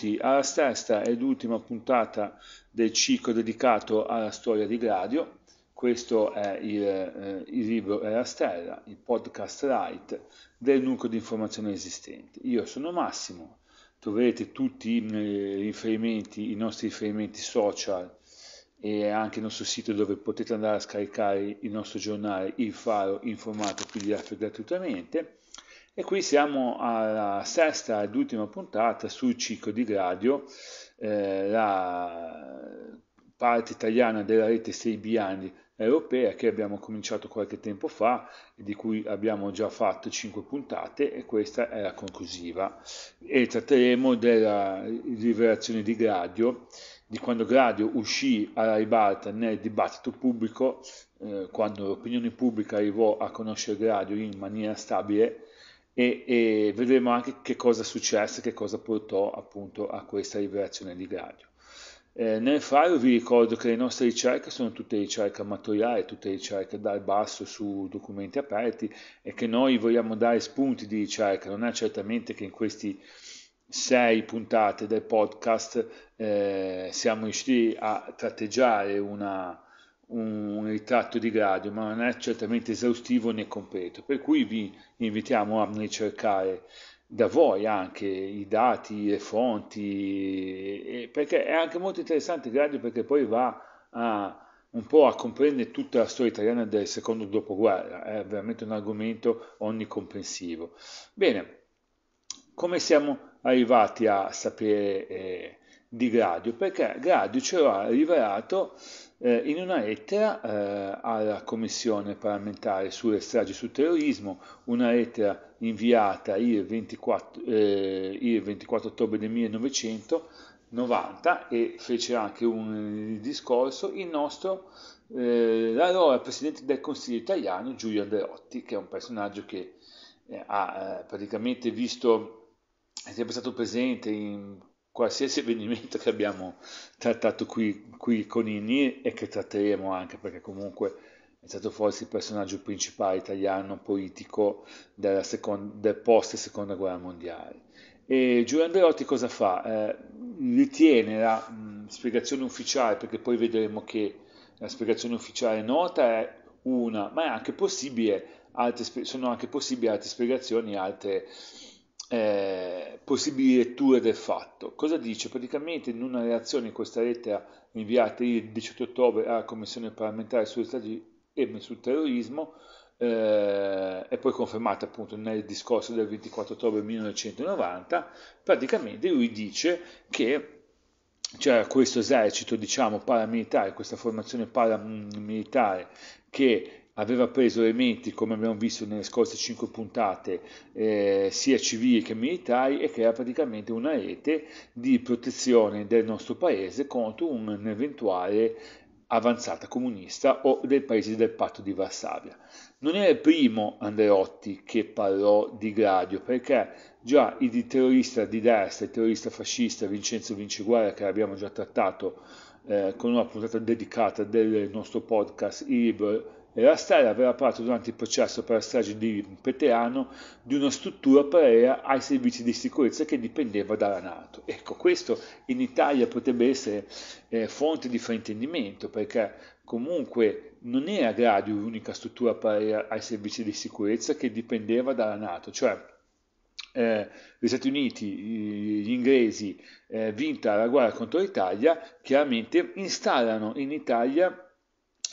benvenuti alla sesta ed ultima puntata del ciclo dedicato alla storia di Gladio. Questo è il, eh, il libro Era Stella, il podcast Light del nucleo di informazione esistente. Io sono Massimo, troverete tutti i, eh, i nostri riferimenti social e anche il nostro sito dove potete andare a scaricare il nostro giornale Il Faro in formato PDF gratuitamente e qui siamo alla sesta ed ultima puntata sul ciclo di Gladio, eh, la parte italiana della rete 6 Bianni europea che abbiamo cominciato qualche tempo fa e di cui abbiamo già fatto 5 puntate e questa è la conclusiva. E tratteremo della rivelazione di Gladio, di quando Gladio uscì alla ribalta nel dibattito pubblico, eh, quando l'opinione pubblica arrivò a conoscere Gladio in maniera stabile e, e, vedremo anche che cosa successe, che cosa portò appunto a questa liberazione di Gladio. Eh, nel faro vi ricordo che le nostre ricerche sono tutte ricerche amatoriali, tutte ricerche dal basso su documenti aperti e che noi vogliamo dare spunti di ricerca, non è certamente che in questi sei puntate del podcast eh, siamo riusciti a tratteggiare una, un ritratto di grado, ma non è certamente esaustivo né completo, per cui vi invitiamo a ricercare da voi anche i dati, le fonti, perché è anche molto interessante Gradio perché poi va a, un po' a comprendere tutta la storia italiana del secondo dopoguerra, è veramente un argomento onnicomprensivo. Bene, come siamo arrivati a sapere eh, di Gradio? Perché Gradio ce l'ha rivelato eh, in una lettera eh, alla Commissione parlamentare sulle stragi sul terrorismo, una lettera inviata il 24, eh, il 24 ottobre del 1990 e fece anche un discorso il nostro eh, l'allora Presidente del Consiglio italiano Giulio Andreotti, che è un personaggio che eh, ha eh, praticamente visto è sempre stato presente in qualsiasi avvenimento che abbiamo trattato qui, qui con Inni e che tratteremo anche perché comunque è stato forse il personaggio principale italiano politico seconda, del post seconda guerra mondiale. E Giulio Andreotti cosa fa? Eh, ritiene la mh, spiegazione ufficiale, perché poi vedremo che la spiegazione ufficiale nota è una, ma è anche possibile, altre, sono anche possibili altre spiegazioni, altre eh, possibili letture del fatto. Cosa dice? Praticamente in una reazione in questa lettera inviata il 18 ottobre alla Commissione parlamentare sugli stati e sul terrorismo eh, e poi confermata appunto nel discorso del 24 ottobre 1990, praticamente lui dice che c'era questo esercito diciamo paramilitare, questa formazione paramilitare che aveva preso elementi, come abbiamo visto nelle scorse cinque puntate, eh, sia civili che militari e che era praticamente una rete di protezione del nostro paese contro un'eventuale avanzata comunista o del paese del patto di Varsavia. Non era il primo Anderotti che parlò di Gladio, perché già il terrorista di destra, il terrorista fascista Vincenzo Vinciguerra, che abbiamo già trattato eh, con una puntata dedicata del nostro podcast, il libro e la Stella aveva parlato durante il processo per la strage di Petrano di una struttura parea ai servizi di sicurezza che dipendeva dalla Nato. Ecco, questo in Italia potrebbe essere eh, fonte di fraintendimento perché comunque non era Gradio l'unica struttura parea ai servizi di sicurezza che dipendeva dalla Nato, cioè eh, gli Stati Uniti, gli inglesi, eh, vinta la guerra contro l'Italia, chiaramente installano in Italia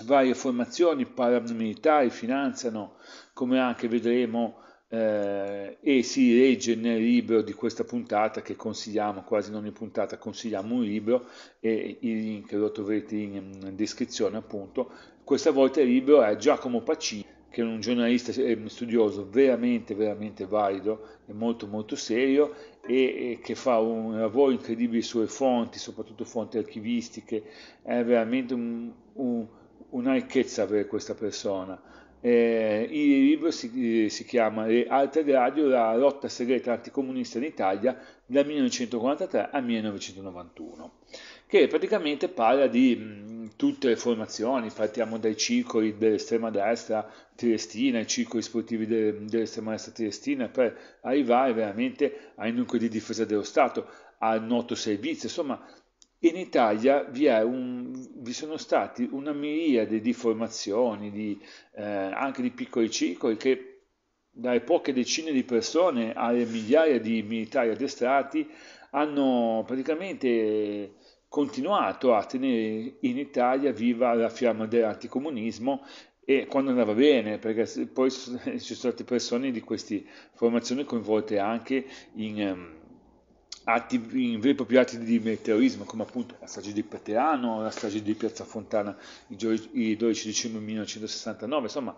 varie formazioni paramilitari finanziano, come anche vedremo, eh, e si legge nel libro di questa puntata che consigliamo, quasi in ogni puntata consigliamo un libro e il link lo troverete in descrizione appunto. Questa volta il libro è Giacomo Pacini, che è un giornalista e eh, studioso veramente veramente valido e molto molto serio e, che fa un lavoro incredibile sulle fonti, soprattutto fonti archivistiche, è veramente un, un una ricchezza per questa persona. Eh, il libro si, eh, si chiama Le eh, Alte Radio, la lotta segreta anticomunista in Italia dal 1943 al 1991, che praticamente parla di mh, mm, tutte le formazioni, partiamo dai circoli dell'estrema destra triestina, i circoli sportivi de, dell'estrema destra triestina, per arrivare veramente ai nuclei di difesa dello Stato, al noto servizio, insomma in Italia vi, un, vi sono stati una miriade di formazioni, di, eh, anche di piccoli circoli che dalle poche decine di persone alle migliaia di militari addestrati hanno praticamente continuato a tenere in Italia viva la fiamma dell'anticomunismo e quando andava bene, perché poi ci sono state persone di queste formazioni coinvolte anche in ehm, atti, in veri e propri atti di meteorismo, come appunto la strage di Paterano, la strage di Piazza Fontana il 12 dicembre 1969, insomma,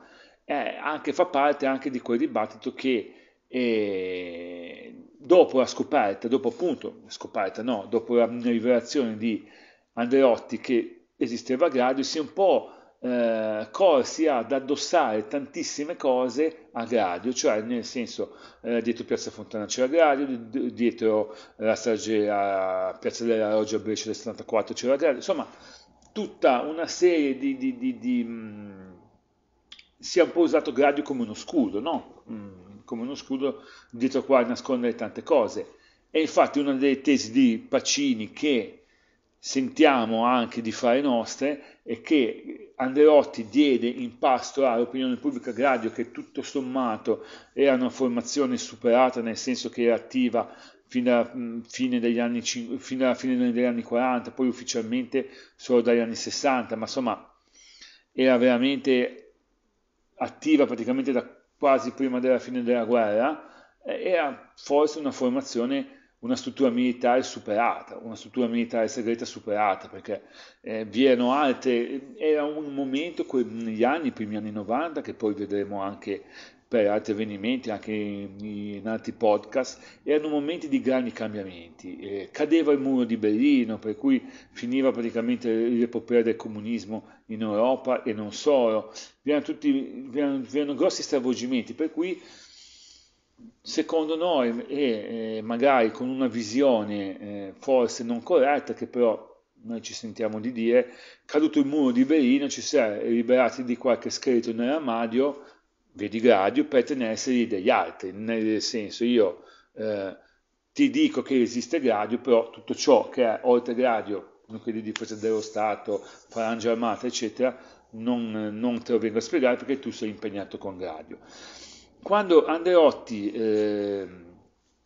anche, fa parte anche di quel dibattito che eh, dopo la scoperta, dopo appunto la scoperta, no, dopo la rivelazione di Andreotti che esisteva a Gladio, si è un po' eh, corsi ad addossare tantissime cose a Gradio, cioè nel senso eh, dietro Piazza Fontana c'era Gradio, dietro la Sargera, Piazza della Roggia Brescia del 74 c'era Gradio, insomma tutta una serie di... di, di, di mh, mm, si è un po' usato Gradio come uno scudo, no? mh, mm, come uno scudo dietro a nascondere tante cose. E infatti una delle tesi di Pacini che sentiamo anche di fare nostre è che Anderotti diede in pasto all'opinione pubblica Gradio che tutto sommato era una formazione superata nel senso che era attiva fino alla mm, fine degli anni, fino alla fine degli anni 40, poi ufficialmente solo dagli anni 60, ma insomma era veramente attiva praticamente da quasi prima della fine della guerra, eh, era forse una formazione una struttura militare superata, una struttura militare segreta superata, perché eh, vi erano altre, era un momento que- negli anni, i primi anni 90, che poi vedremo anche per altri avvenimenti, anche in, in altri podcast, erano momenti di grandi cambiamenti. Eh, cadeva il muro di Berlino, per cui finiva praticamente l'epopea del comunismo in Europa e non solo. Vi erano, tutti, vi erano, vi erano grossi stravolgimenti, per cui secondo noi e magari con una visione eh, forse non corretta che però noi ci sentiamo di dire, caduto il muro di Berlino ci si è liberati di qualche scheletro nell'armadio, vedi gradio, per tenerseli degli altri, nel senso io eh, ti dico che esiste gradio, però tutto ciò che è oltre gradio, nonché di difesa dello Stato, farange armata, eccetera, non, non te lo vengo a spiegare perché tu sei impegnato con gradio. Quando Andreotti eh,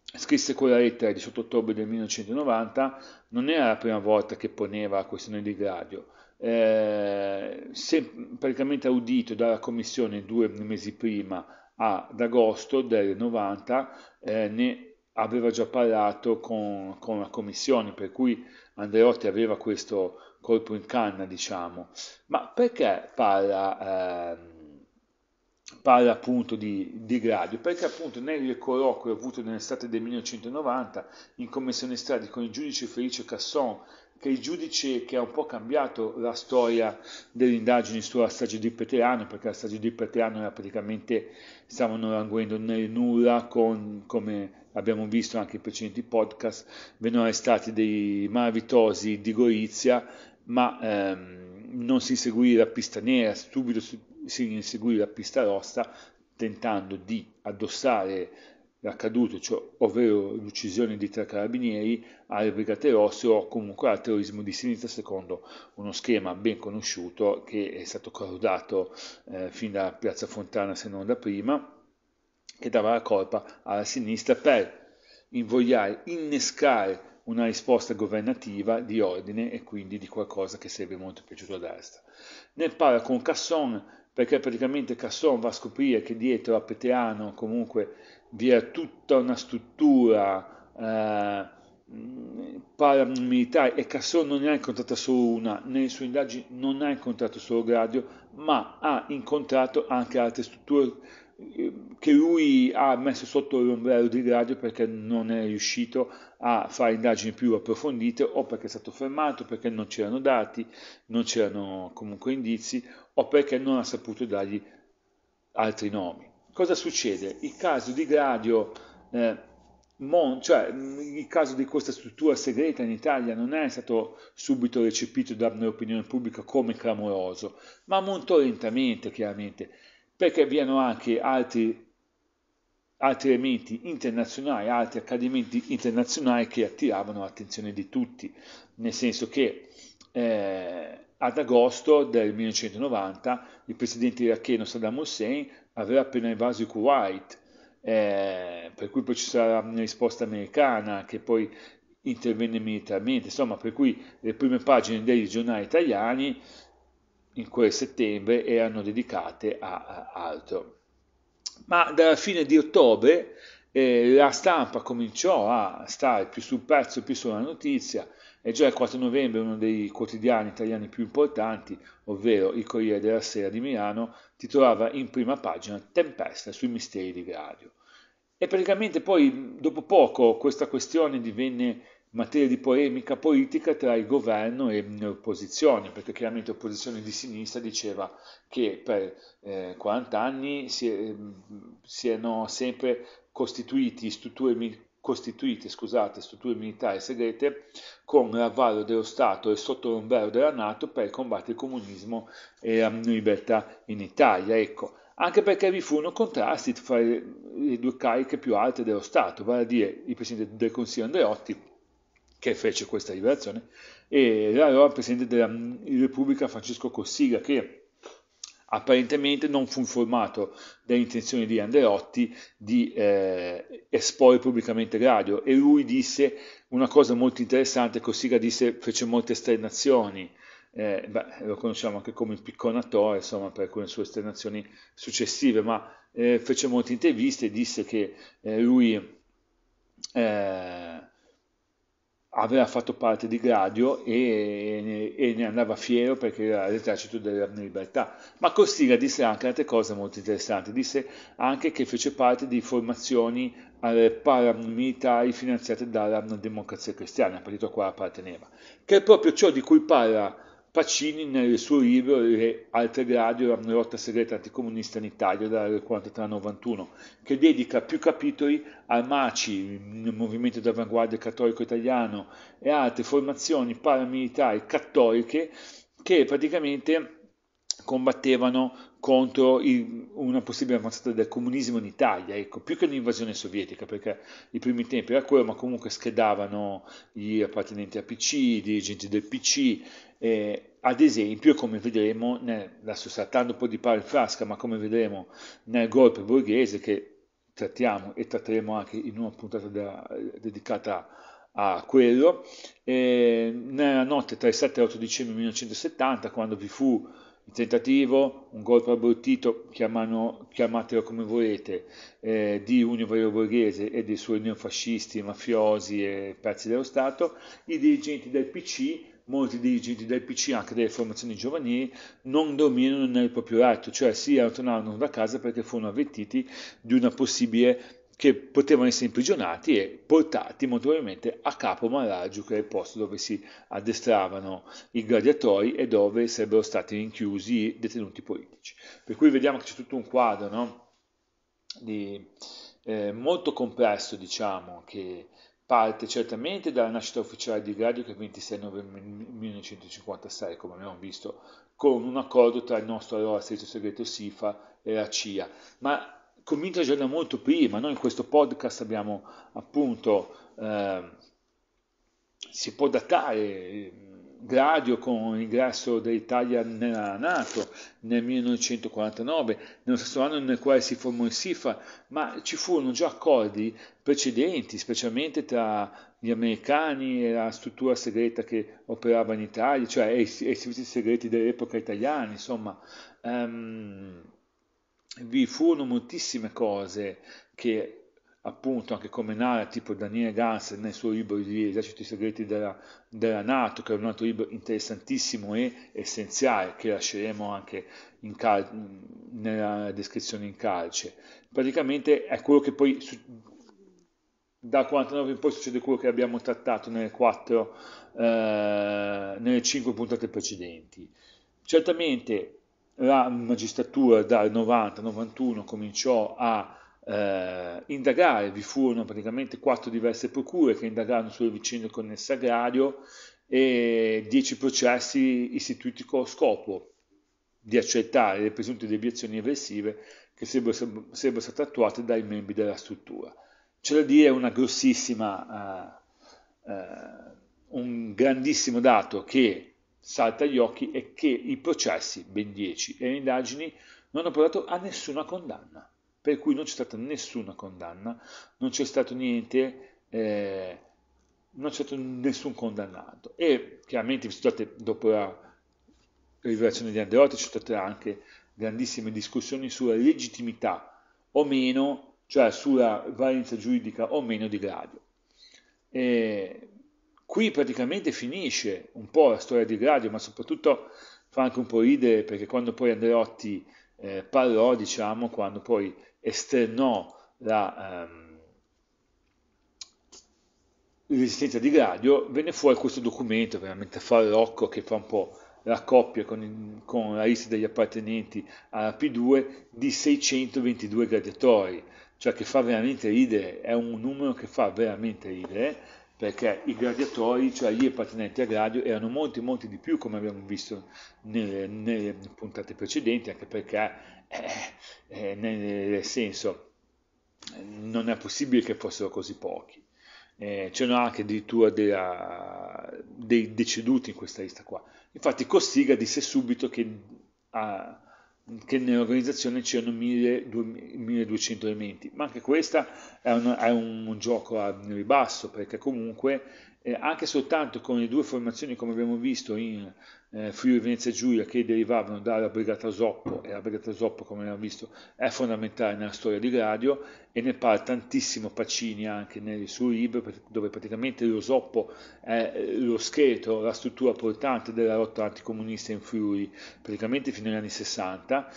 scrisse quella lettera il 18 ottobre del 1990, non era la prima volta che poneva la questione di gradio. Eh, se praticamente audito dalla commissione due mesi prima ad agosto del 90 eh, ne aveva già parlato con, con, la commissione per cui Andreotti aveva questo colpo in canna diciamo ma perché parla eh, parla appunto di, di Gladio, perché appunto nel colloquio avuto nell'estate del 1990 in commissione stradi con il giudice Felice Casson, che è il giudice che ha un po' cambiato la storia delle indagini sulla strage di Petriano, perché la strage di Petriano era praticamente, stavano languendo nel nulla con, come abbiamo visto anche in precedenti podcast, vennero arrestati dei malavitosi di Gorizia, ma ehm, non si seguì la pista nera, subito si inseguiva a pista rossa tentando di addossare l'accaduto, cioè, ovvero l'uccisione di tre carabinieri, alle Brigate Rosse o comunque al terrorismo di sinistra secondo uno schema ben conosciuto che è stato corrodato eh, fin da Piazza Fontana se non da prima, che dava la colpa alla sinistra per invogliare, innescare una risposta governativa di ordine e quindi di qualcosa che sarebbe molto piaciuto a destra. Nel parco con Casson perché praticamente Casson va a scoprire che dietro a Peteano comunque vi è tutta una struttura eh, paramilitare e Casson non ne ha incontrata solo una, nelle sue indagini non ha incontrato solo Gradio, ma ha incontrato anche altre strutture eh, che lui ha messo sotto l'ombrello di Gradio perché non è riuscito a fare indagini più approfondite o perché è stato fermato, perché non c'erano dati, non c'erano comunque indizi o perché non ha saputo dargli altri nomi. Cosa succede? Il caso di Gradio, eh, Mon, cioè mm, il caso di questa struttura segreta in Italia non è stato subito recepito dall'opinione pubblica come clamoroso, ma molto lentamente chiaramente, perché vi erano anche altri altri elementi internazionali, altri accadimenti internazionali che attiravano l'attenzione di tutti, nel senso che eh, ad agosto del 1990 il presidente iracheno Saddam Hussein aveva appena invaso il Kuwait, eh, per cui poi ci sarà una risposta americana che poi intervenne militarmente, insomma per cui le prime pagine dei giornali italiani in quel settembre erano dedicate a, a altro. Ma dalla fine di ottobre eh, la stampa cominciò a stare più sul pezzo, più sulla notizia e già il 4 novembre uno dei quotidiani italiani più importanti, ovvero il Corriere della Sera di Milano, titolava in prima pagina Tempesta sui misteri di Gradio. E praticamente poi, dopo poco, questa questione divenne materia di polemica politica tra il governo e l'opposizione, mm, perché chiaramente l'opposizione di sinistra diceva che per eh, 40 anni si, eh, si erano sempre costituiti strutture costituite scusate, strutture militari segrete con l'avvallo dello Stato e sotto l'ombrello della Nato per combattere il comunismo e la libertà in Italia. Ecco, anche perché vi furono contrasti fra le due cariche più alte dello Stato, vale a dire il Presidente del Consiglio Andreotti, che fece questa liberazione, e l'allora Presidente della mm, Repubblica Francesco Cossiga, che apparentemente non fu informato delle intenzioni di Andreotti di eh, esporre pubblicamente Gradio e lui disse una cosa molto interessante, Cossiga disse fece molte esternazioni, eh, beh, lo conosciamo anche come il picconatore insomma, per alcune sue esternazioni successive, ma eh, fece molte interviste e disse che eh, lui... Eh, aveva fatto parte di Gradio e, e, ne andava fiero perché era l'esercito della libertà. Ma Costiga disse anche altre cose molto interessanti, disse anche che fece parte di formazioni eh, paramilitari finanziate dalla Democrazia Cristiana, partito a cui apparteneva, che è proprio ciò di cui parla Pacini nel suo libro Le altre gradi, la lotta segreta anticomunista in Italia dal 1991, che dedica più capitoli al MACI, il movimento d'avanguardia cattolico italiano, e altre formazioni paramilitari cattoliche che praticamente combattevano contro il, una possibile avanzata del comunismo in Italia, ecco, più che un'invasione sovietica, perché i primi tempi era quello, ma comunque schedavano gli appartenenti a PC, i dirigenti del PC, eh, ad esempio, come vedremo, nel, adesso saltando un po' di pari frasca, ma come vedremo nel golpe borghese, che trattiamo e tratteremo anche in una puntata da, dedicata a a quello. Eh, nella notte tra il 7 e l'8 dicembre 1970, quando vi fu il tentativo, un gol abbottito, chiamatelo come volete, eh, di Unio Valerio Borghese e dei suoi neofascisti, mafiosi e pezzi dello Stato, i dirigenti del PC, molti dirigenti del PC, anche delle formazioni giovanili, non dominano nel proprio atto, cioè si allontanarono da casa perché furono avvertiti di una possibile che potevano essere imprigionati e portati molto probabilmente a Capo Maraggio, che è il posto dove si addestravano i gladiatori e dove sarebbero stati rinchiusi i detenuti politici. Per cui vediamo che c'è tutto un quadro no? Di, eh, molto complesso, diciamo, che parte certamente dalla nascita ufficiale di Gladio che è il 26 novembre 1956, come abbiamo visto, con un accordo tra il nostro allora servizio segreto SIFA e la CIA, ma comincia già da molto prima. Noi in questo podcast abbiamo appunto, eh, si può datare ehm, Gladio con l'ingresso dell'Italia nella Nato nel 1949, nello stesso anno nel quale si formò il SIFA, ma ci furono già accordi precedenti, specialmente tra gli americani e la struttura segreta che operava in Italia, cioè i, i servizi segreti dell'epoca italiana, insomma. Um, vi furono moltissime cose che appunto anche come narra tipo Daniele Gans nel suo libro di Eserciti Segreti della, della Nato, che è un altro libro interessantissimo e essenziale, che lasceremo anche cal- nella descrizione in calce. Praticamente è quello che poi su- da 49 in poi succede quello che abbiamo trattato nelle, quattro, eh, nelle 5 puntate precedenti. Certamente la magistratura dal 90-91 cominciò a eh, indagare, vi furono praticamente quattro diverse procure che indagarono sulle vicende connesse a Gradio e dieci processi istituiti con scopo di accettare le presunte deviazioni avversive che sarebbero, sarebbero state attuate dai membri della struttura. C'è da dire una grossissima, eh, eh, un grandissimo dato che salta agli occhi è che i processi, ben 10, e le indagini non hanno portato a nessuna condanna, per cui non c'è stata nessuna condanna, non c'è stato niente, eh, non c'è stato nessun condannato. E chiaramente, scusate, dopo la rivelazione di Andreotti, ci sono state anche grandissime discussioni sulla legittimità o meno, cioè sulla valenza giuridica o meno di Gladio. E Qui praticamente finisce un po' la storia di Gladio, ma soprattutto fa anche un po' ridere perché quando poi Andreotti eh, parlò, diciamo, quando poi esternò la ehm, resistenza di Gladio, venne fuori questo documento veramente farrocco che fa un po' la coppia con, con, la lista degli appartenenti alla P2 di 622 gladiatori, cioè che fa veramente ridere, è un numero che fa veramente ridere perché i gladiatori, cioè gli appartenenti a gladio, erano molti, molti di più, come abbiamo visto nelle, nelle puntate precedenti, anche perché, eh, eh, nel senso, non è possibile che fossero così pochi. Eh, c'erano anche addirittura della, dei deceduti in questa lista qua. Infatti Cossiga disse subito che... Ah, che nell'organizzazione c'erano 1200 elementi, ma anche questa è un, è un gioco a ribasso perché comunque eh, anche soltanto con le due formazioni come abbiamo visto in eh, Friuli Venezia Giulia che derivavano dalla Brigata Zoppo e la Brigata Zoppo come abbiamo visto è fondamentale nella storia di Gradio e ne parla tantissimo Pacini anche nel suo libro dove praticamente lo Zoppo è eh, lo scheletro, la struttura portante della lotta anticomunista in Friuli praticamente fino agli anni 60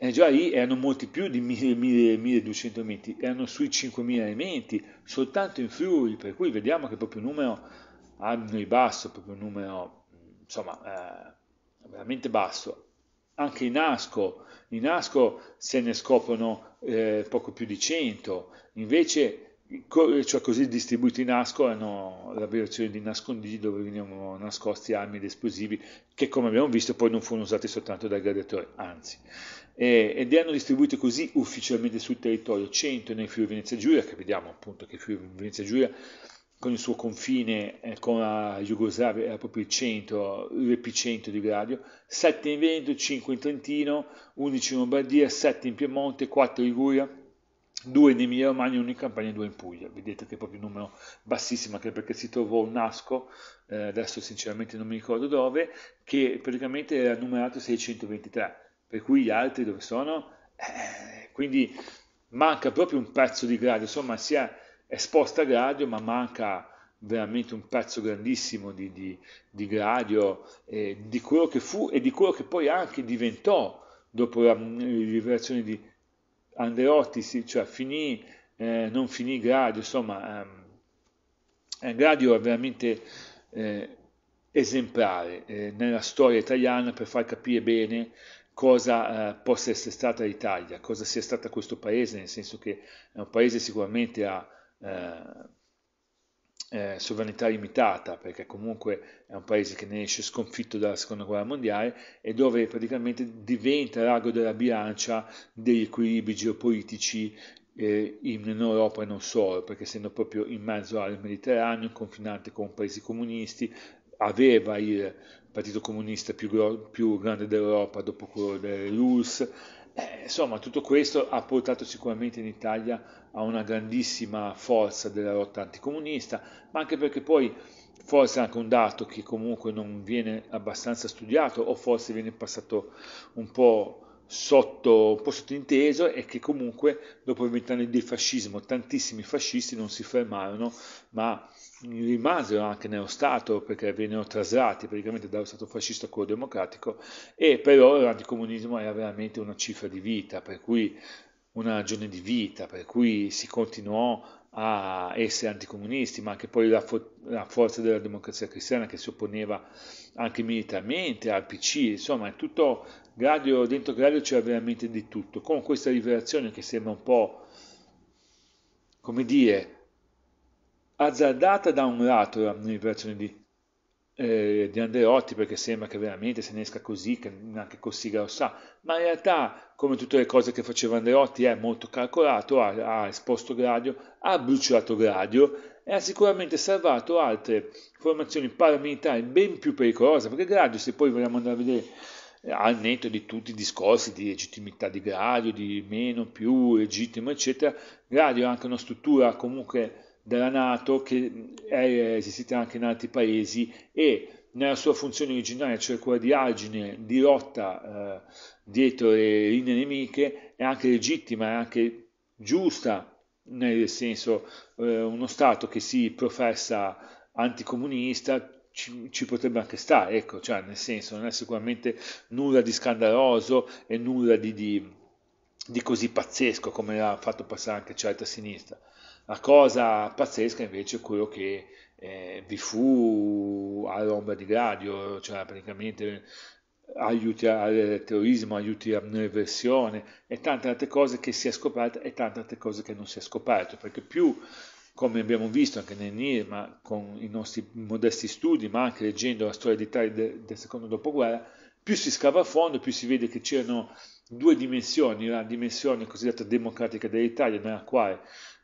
eh, già lì erano molti più di 1000-1200 elementi, erano sui 5000 elementi, soltanto in Friuli, per cui vediamo che proprio il numero a noi basso, proprio un numero insomma eh, veramente basso. Anche in Asco, in Asco se ne scoprono eh, poco più di 100, invece cioè così distribuiti in Asco hanno la versione di nascondigli dove venivano nascosti armi ed esplosivi che come abbiamo visto poi non furono usati soltanto dai gladiatori, anzi e, ed hanno distribuiti così ufficialmente sul territorio 100 nel Friuli Venezia Giulia che vediamo appunto che Friuli Venezia Giulia con il suo confine eh, con la Jugoslavia era proprio il centro, l'epicentro di Gradio 7 in Veneto, 5 in Trentino, 11 in Lombardia, 7 in Piemonte, 4 in Liguria, due in Emilia Romagna, uno in Campania e due in Puglia. Vedete che è proprio un numero bassissimo, anche perché si trovò un nasco, eh, adesso sinceramente non mi ricordo dove, che praticamente era numerato 623, per cui gli altri dove sono? Eh, quindi manca proprio un pezzo di grado, insomma si è esposta a gradio, ma manca veramente un pezzo grandissimo di, di, di gradio, eh, di quello che fu e di quello che poi anche diventò dopo la, mm, la liberazione di, Andreotti, cioè finì, eh, non finì Gradio, insomma, ehm, eh, Gradio è veramente eh, esemplare eh, nella storia italiana per far capire bene cosa eh, possa essere stata l'Italia, cosa sia stata questo paese, nel senso che è un paese sicuramente ha eh, eh, sovranità limitata, perché comunque è un paese che ne esce sconfitto dalla seconda guerra mondiale e dove praticamente diventa l'ago della bilancia degli equilibri geopolitici eh, in Europa e non solo, perché essendo proprio in mezzo al Mediterraneo, confinante con paesi comunisti, aveva il partito comunista più, più grande d'Europa dopo quello dell'URSS, eh, insomma, tutto questo ha portato sicuramente in Italia a una grandissima forza della lotta anticomunista, ma anche perché poi forse anche un dato che comunque non viene abbastanza studiato o forse viene passato un po' sotto, un po' sottinteso è che comunque dopo i vent'anni di fascismo tantissimi fascisti non si fermarono ma rimasero anche nello Stato perché vennero traslati praticamente dallo Stato fascista a quello democratico e per loro l'anticomunismo era veramente una cifra di vita, per cui una ragione di vita, per cui si continuò a essere anticomunisti, ma anche poi la, for- la forza della democrazia cristiana che si opponeva anche militarmente al PC, insomma è tutto gradio, dentro gradio c'era veramente di tutto, con questa rivelazione che sembra un po' come dire azzardata da un lato l'eliminazione di, eh, di Anderotti perché sembra che veramente se ne esca così che neanche così lo sa ma in realtà come tutte le cose che faceva Anderotti è molto calcolato ha, ha esposto Gradio ha bruciato Gradio e ha sicuramente salvato altre formazioni paramilitari ben più pericolose perché Gradio se poi vogliamo andare a vedere eh, al netto di tutti i discorsi di legittimità di Gradio, di meno, più legittimo, eccetera, Gradio ha anche una struttura comunque della Nato che è eh, esistita anche in altri paesi e nella sua funzione originaria, cioè quella di argine, di lotta eh, dietro le linee nemiche, è anche legittima, è anche giusta, nel senso eh, uno Stato che si professa anticomunista ci, ci, potrebbe anche stare, ecco, cioè nel senso non è sicuramente nulla di scandaloso e nulla di, di, di così pazzesco come l'ha fatto passare anche certa sinistra. La cosa pazzesca invece è quello che eh, vi fu all'ombra di Gladio, cioè praticamente eh, aiuti al terrorismo, aiuti a un'eversione e tante altre cose che si è scoperta e tante altre cose che non si è scoperto, perché più come abbiamo visto anche nel NIR, ma con i nostri modesti studi, ma anche leggendo la storia d'Italia del, del secondo dopoguerra, più si scava a fondo, più si vede che c'erano due dimensioni, la dimensione cosiddetta democratica dell'Italia, nella quale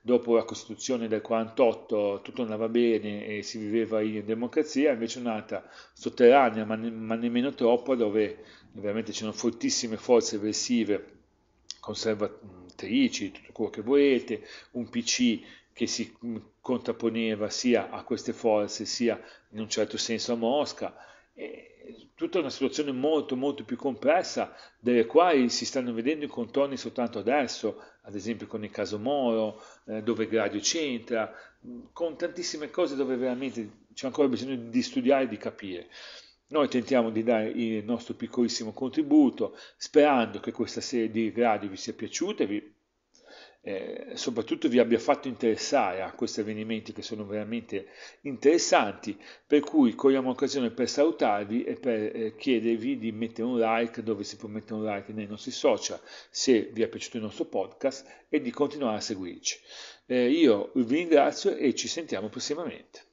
dopo la Costituzione del 48 tutto andava bene e si viveva in democrazia, invece un'altra sotterranea, ma, ne, ma nemmeno troppo, dove veramente c'erano fortissime forze eversive, conservatrici, tutto quello che volete, un PC che si mm, contrapponeva sia a queste forze, sia in un certo senso a Mosca. E, tutta una situazione molto molto più complessa delle quali si stanno vedendo i contorni soltanto adesso, ad esempio con il caso Moro, eh, dove Gradio c'entra, con tantissime cose dove veramente c'è ancora bisogno di studiare e di capire. Noi tentiamo di dare il nostro piccolissimo contributo sperando che questa serie di gradi vi sia piaciuta e vi eh, soprattutto vi abbia fatto interessare a questi avvenimenti che sono veramente interessanti, per cui cogliamo l'occasione per salutarvi e per eh, chiedervi di mettere un like dove si può mettere un like nei nostri social se vi è piaciuto il nostro podcast e di continuare a seguirci. Eh, io vi ringrazio e ci sentiamo prossimamente.